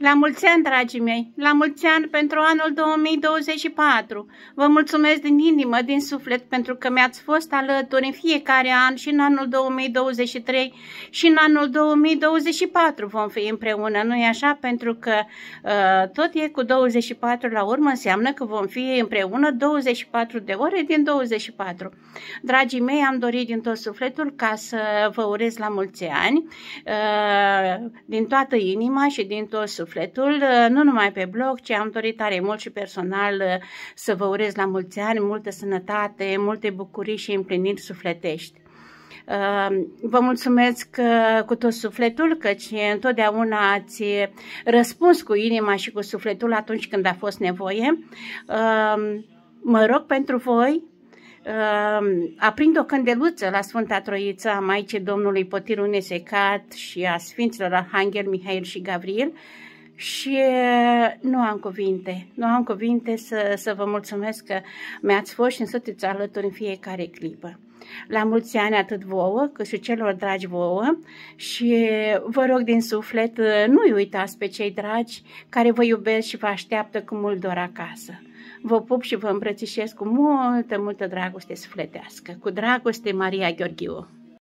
La mulți ani, dragii mei, la mulți ani pentru anul 2024. Vă mulțumesc din inimă, din suflet, pentru că mi-ați fost alături în fiecare an și în anul 2023 și în anul 2024 vom fi împreună, nu-i așa? Pentru că uh, tot e cu 24 la urmă, înseamnă că vom fi împreună 24 de ore din 24. Dragii mei, am dorit din tot sufletul ca să vă urez la mulți ani, uh, din toată inima și din tot sufletul sufletul, uh, nu numai pe blog, ci am dorit tare mult și personal uh, să vă urez la mulți ani, multă sănătate, multe bucurii și împliniri sufletești. Uh, vă mulțumesc cu tot sufletul, căci întotdeauna ați răspuns cu inima și cu sufletul atunci când a fost nevoie. Mă rog pentru voi, aprind o candeluță la Sfânta Troiță a Maicii Domnului Potirul Nesecat și a Sfinților Arhanghel, Mihail și Gabriel și nu am cuvinte, nu am cuvinte să, să vă mulțumesc că mi-ați fost și sunteți alături în fiecare clipă. La mulți ani atât vouă, cât și celor dragi vouă și vă rog din suflet, nu-i uitați pe cei dragi care vă iubesc și vă așteaptă cu mult dor acasă. Vă pup și vă îmbrățișez cu multă, multă dragoste sufletească. Cu dragoste, Maria Gheorghiu!